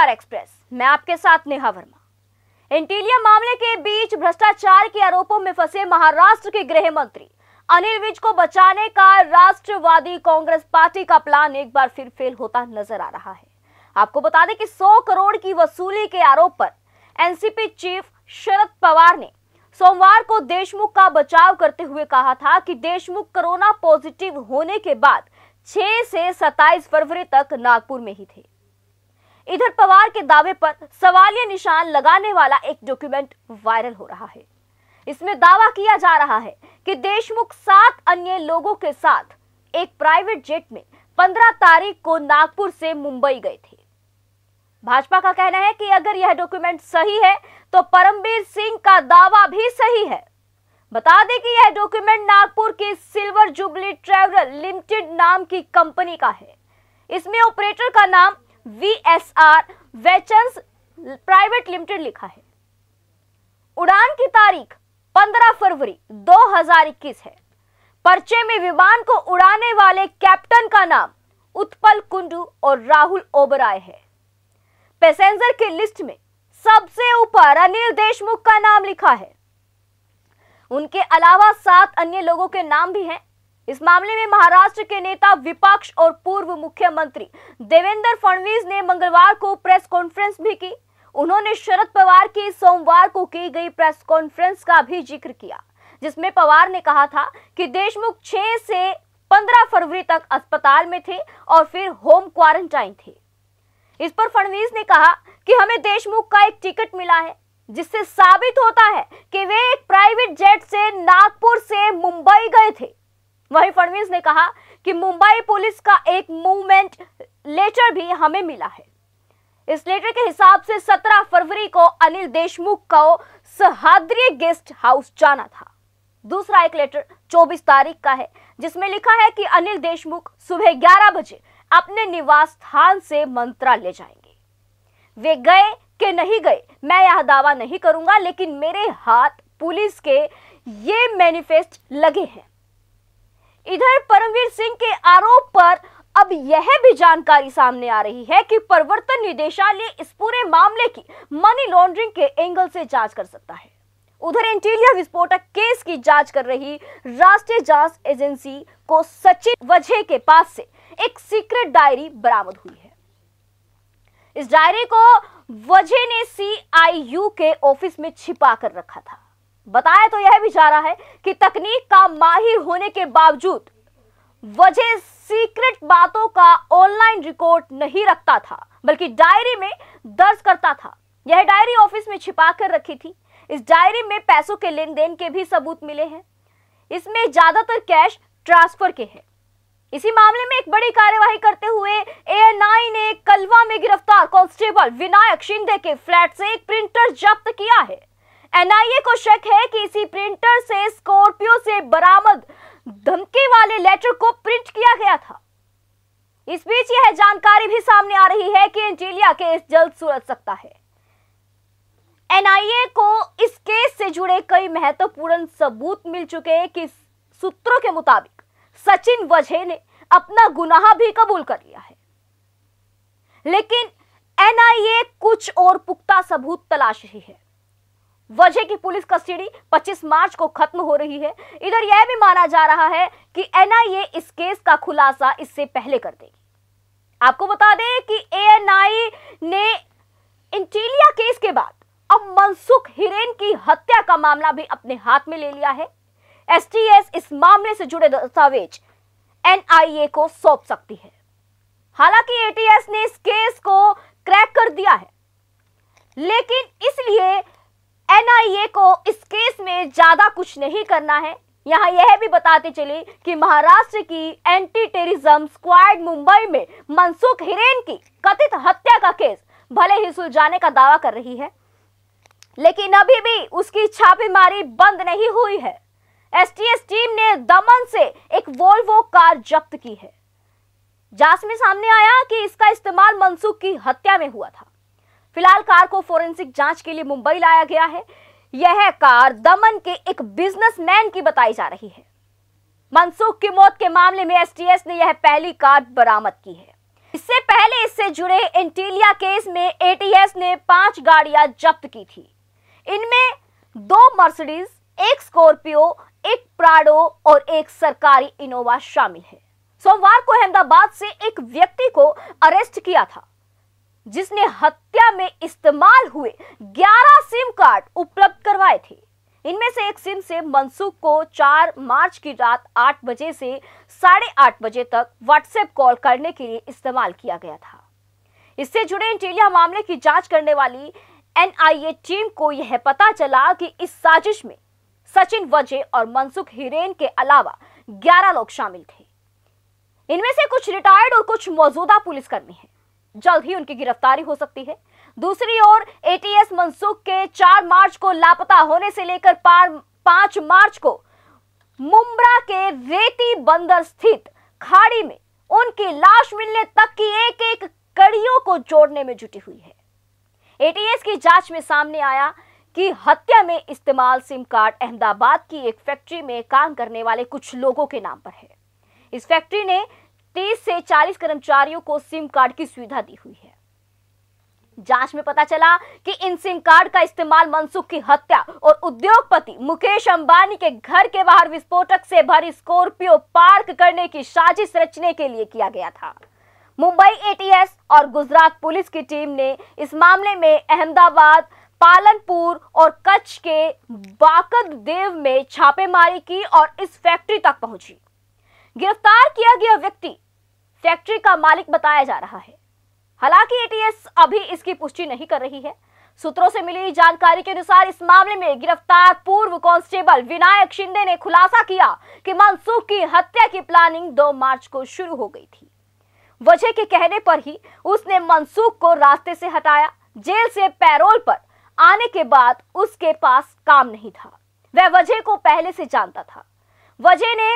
समाचार एक्सप्रेस मैं आपके साथ नेहा वर्मा इंटीलिया मामले के बीच भ्रष्टाचार के आरोपों में फंसे महाराष्ट्र के गृह मंत्री अनिल विज को बचाने का राष्ट्रवादी कांग्रेस पार्टी का प्लान एक बार फिर फेल होता नजर आ रहा है आपको बता दें कि 100 करोड़ की वसूली के आरोप पर एनसीपी चीफ शरद पवार ने सोमवार को देशमुख का बचाव करते हुए कहा था कि देशमुख कोरोना पॉजिटिव होने के बाद 6 से 27 फरवरी तक नागपुर में ही थे इधर पवार के दावे पर सवालिया निशान लगाने वाला एक डॉक्यूमेंट वायरल हो रहा है इसमें दावा किया जा रहा है कि देशमुख सात अन्य लोगों के साथ एक प्राइवेट जेट में 15 तारीख को नागपुर से मुंबई गए थे भाजपा का कहना है कि अगर यह डॉक्यूमेंट सही है तो परमबीर सिंह का दावा भी सही है बता दें कि यह डॉक्यूमेंट नागपुर के सिल्वर जुबली ट्रेवल लिमिटेड नाम की कंपनी का है इसमें ऑपरेटर का नाम V S R ventures private limited लिखा है उड़ान की तारीख 15 फरवरी 2021 है पर्चे में विमान को उड़ाने वाले कैप्टन का नाम उत्पल कुंडू और राहुल ओबराय है पैसेंजर की लिस्ट में सबसे ऊपर अनिल देशमुख का नाम लिखा है उनके अलावा सात अन्य लोगों के नाम भी हैं इस मामले में महाराष्ट्र के नेता विपक्ष और पूर्व मुख्यमंत्री देवेंद्र फडणवीस ने मंगलवार को प्रेस कॉन्फ्रेंस भी की उन्होंने शरद पवार की सोमवार को की गई प्रेस कॉन्फ्रेंस का भी जिक्र किया जिसमें पवार ने कहा था कि देशमुख 6 से 15 फरवरी तक अस्पताल में थे और फिर होम क्वारंटाइन थे इस पर फडणवीस ने कहा कि हमें देशमुख का एक टिकट मिला है जिससे साबित होता है कि वे एक प्राइवेट जेट से नागपुर से मुंबई गए थे वहीं फडणवीस ने कहा कि मुंबई पुलिस का एक मूवमेंट लेटर भी हमें मिला है इस लेटर के हिसाब से 17 फरवरी को अनिल देशमुख को सहाद्री गेस्ट हाउस जाना था दूसरा एक लेटर 24 तारीख का है जिसमें लिखा है कि अनिल देशमुख सुबह 11 बजे अपने निवास स्थान से मंत्रालय जाएंगे वे गए के नहीं गए मैं यह दावा नहीं करूंगा लेकिन मेरे हाथ पुलिस के ये मैनिफेस्ट लगे हैं इधर परमवीर सिंह के आरोप पर अब यह भी जानकारी सामने आ रही है कि प्रवर्तन निदेशालय इस पूरे मामले की मनी लॉन्ड्रिंग के एंगल से जांच कर सकता है उधर इंटीरियर विस्फोटक केस की जांच कर रही राष्ट्रीय जांच एजेंसी को सचिन वजह के पास से एक सीक्रेट डायरी बरामद हुई है इस डायरी को वजह ने सीआईयू के ऑफिस में छिपा कर रखा था बताया तो यह भी जा रहा है कि तकनीक का माहिर होने के बावजूद वजह सीक्रेट बातों का ऑनलाइन रिकॉर्ड नहीं रखता था बल्कि डायरी में दर्ज करता था यह डायरी ऑफिस में छिपा कर रखी थी इस डायरी में पैसों के लेन देन के भी सबूत मिले हैं इसमें ज्यादातर कैश ट्रांसफर के हैं इसी मामले में एक बड़ी कार्यवाही करते हुए एएनआई ने कलवा में गिरफ्तार कांस्टेबल विनायक शिंदे के फ्लैट से एक प्रिंटर जब्त किया है एनआईए को शक है कि इसी प्रिंटर से स्कॉर्पियो से बरामद धमकी वाले लेटर को प्रिंट किया गया था इस बीच यह जानकारी भी सामने आ रही है कि एंजेलिया केस जल्द सुलझ सकता है एनआईए को इस केस से जुड़े कई महत्वपूर्ण सबूत मिल चुके हैं कि सूत्रों के मुताबिक सचिन वजह ने अपना गुनाह भी कबूल कर लिया है लेकिन एनआईए कुछ और पुख्ता सबूत तलाश रही है वजह की पुलिस कस्टडी 25 मार्च को खत्म हो रही है इधर यह भी माना जा रहा है कि एनआईए इस केस का खुलासा इससे पहले कर देगी आपको बता दें कि एएनआई ने इंटीलिया केस के बाद अब मनसुख हिरेन की हत्या का मामला भी अपने हाथ में ले लिया है एसटीएस इस मामले से जुड़े दस्तावेज एनआईए को सौंप सकती है हालांकि एटीएस ने इस केस को क्रैक कर दिया है लेकिन इसलिए एनआईए को इस केस में ज्यादा कुछ नहीं करना है यहाँ यह भी बताते चले कि महाराष्ट्र की एंटी टेररिज्म स्क्वाड मुंबई में मनसुख हिरेन की कथित हत्या का केस भले ही सुलझाने का दावा कर रही है लेकिन अभी भी उसकी छापेमारी बंद नहीं हुई है एसटीएस टीम ने दमन से एक वोल्वो कार जब्त की है जांच में सामने आया कि इसका इस्तेमाल मनसुख की हत्या में हुआ था फिलहाल कार को फोरेंसिक जांच के लिए मुंबई लाया गया है यह कार दमन के एक बिजनेसमैन की बताई जा रही है मनसुख की मौत के मामले में एसटीएस ने यह पहली कार बरामद की है इससे पहले इससे जुड़े इंटीलिया केस में एटीएस ने पांच गाड़ियां जब्त की थी इनमें दो मर्सिडीज एक स्कॉर्पियो एक प्राडो और एक सरकारी इनोवा शामिल है सोमवार को अहमदाबाद से एक व्यक्ति को अरेस्ट किया था जिसने हत्या में इस्तेमाल हुए 11 सिम कार्ड उपलब्ध करवाए थे इनमें से एक सिम से मनसुख को 4 मार्च की रात 8 बजे से साढ़े आठ बजे तक व्हाट्सएप कॉल करने के लिए इस्तेमाल किया गया था इससे जुड़े इंटेलिया मामले की जांच करने वाली एनआईए टीम को यह पता चला कि इस साजिश में सचिन वजे और मनसुख हिरेन के अलावा 11 लोग शामिल थे इनमें से कुछ रिटायर्ड और कुछ मौजूदा पुलिसकर्मी हैं जल्द ही उनकी गिरफ्तारी हो सकती है दूसरी ओर एटीएस मनसुख के 4 मार्च को लापता होने से लेकर पांच मार्च को मुम्बरा के रेती बंदर स्थित खाड़ी में उनकी लाश मिलने तक की एक एक कड़ियों को जोड़ने में जुटी हुई है एटीएस की जांच में सामने आया कि हत्या में इस्तेमाल सिम कार्ड अहमदाबाद की एक फैक्ट्री में काम करने वाले कुछ लोगों के नाम पर है इस फैक्ट्री ने तीस से चालीस कर्मचारियों को सिम कार्ड की सुविधा दी हुई है जांच में पता चला कि इन सिम कार्ड का इस्तेमाल मनसुख की हत्या और उद्योगपति मुकेश अंबानी के घर के बाहर विस्फोटक से भरी स्कॉर्पियो पार्क करने की साजिश रचने के लिए किया गया था मुंबई एटीएस और गुजरात पुलिस की टीम ने इस मामले में अहमदाबाद पालनपुर और कच्छ के बाकद देव में छापेमारी की और इस फैक्ट्री तक पहुंची गिरफ्तार किया गया व्यक्ति फैक्ट्री का मालिक बताया जा रहा है हालांकि एटीएस अभी इसकी पुष्टि नहीं कर रही है सूत्रों से मिली जानकारी के अनुसार इस मामले में गिरफ्तार पूर्व कांस्टेबल विनायक शिंदे ने खुलासा किया कि मनसुख की हत्या की प्लानिंग 2 मार्च को शुरू हो गई थी वजह के कहने पर ही उसने मनसुख को रास्ते से हटाया जेल से पैरोल पर आने के बाद उसके पास काम नहीं था वह वजह को पहले से जानता था वजह ने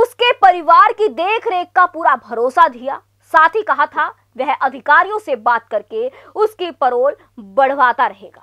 उसके परिवार की देखरेख का पूरा भरोसा दिया साथ ही कहा था वह अधिकारियों से बात करके उसकी परोल बढ़वाता रहेगा